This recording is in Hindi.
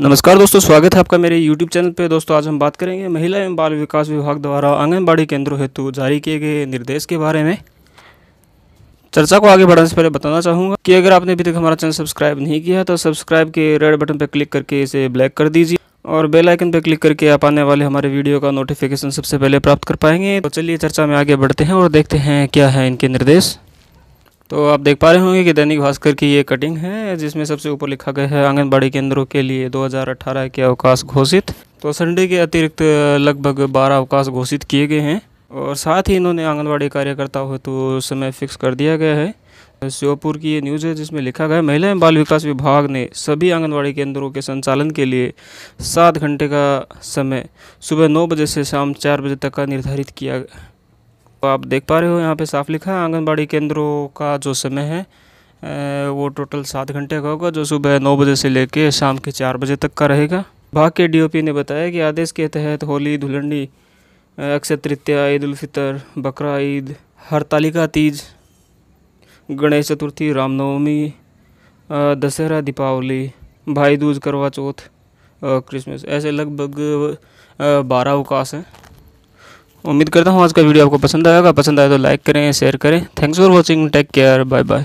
नमस्कार दोस्तों स्वागत है आपका मेरे YouTube चैनल पे दोस्तों आज हम बात करेंगे महिला एवं बाल विकास विभाग द्वारा आंगनबाड़ी केंद्रों हेतु जारी किए गए निर्देश के बारे में चर्चा को आगे बढ़ाने से पहले बताना चाहूँगा कि अगर आपने अभी तक हमारा चैनल सब्सक्राइब नहीं किया तो सब्सक्राइब के रेड बटन पर क्लिक करके इसे ब्लैक कर दीजिए और बेल आइकन पर क्लिक करके आप आने वाले हमारे वीडियो का नोटिफिकेशन सबसे पहले प्राप्त कर पाएंगे तो चलिए चर्चा में आगे बढ़ते हैं और देखते हैं क्या है इनके निर्देश तो आप देख पा रहे होंगे कि दैनिक भास्कर की ये कटिंग है जिसमें सबसे ऊपर लिखा गया है आंगनबाड़ी केंद्रों के लिए 2018 के अवकाश घोषित तो संडे के अतिरिक्त लगभग 12 अवकाश घोषित किए गए हैं और साथ ही इन्होंने आंगनबाड़ी हो हेतु तो समय फिक्स कर दिया गया है श्योपुर की ये न्यूज़ है जिसमें लिखा गया महिला एवं बाल विकास विभाग ने सभी आंगनबाड़ी केंद्रों के संचालन के लिए सात घंटे का समय सुबह नौ बजे से शाम चार बजे तक का निर्धारित किया तो आप देख पा रहे हो यहाँ पे साफ लिखा है आंगनबाड़ी केंद्रों का जो समय है वो टोटल सात घंटे का होगा जो सुबह नौ बजे से लेके शाम के चार बजे तक का रहेगा भाग के डी ने बताया कि आदेश के तहत होली धुलंडी अक्षय तृतीया ईद उलफितर बकरा ईद हरतालिका तीज गणेश चतुर्थी रामनवमी दशहरा दीपावली भाई दूज करवा चौथ क्रिसमस ऐसे लगभग बारह अवकाश हैं उम्मीद करता हूँ आज का वीडियो आपको पसंद आएगा पसंद आए तो लाइक करें शेयर करें thanks for watching take care bye bye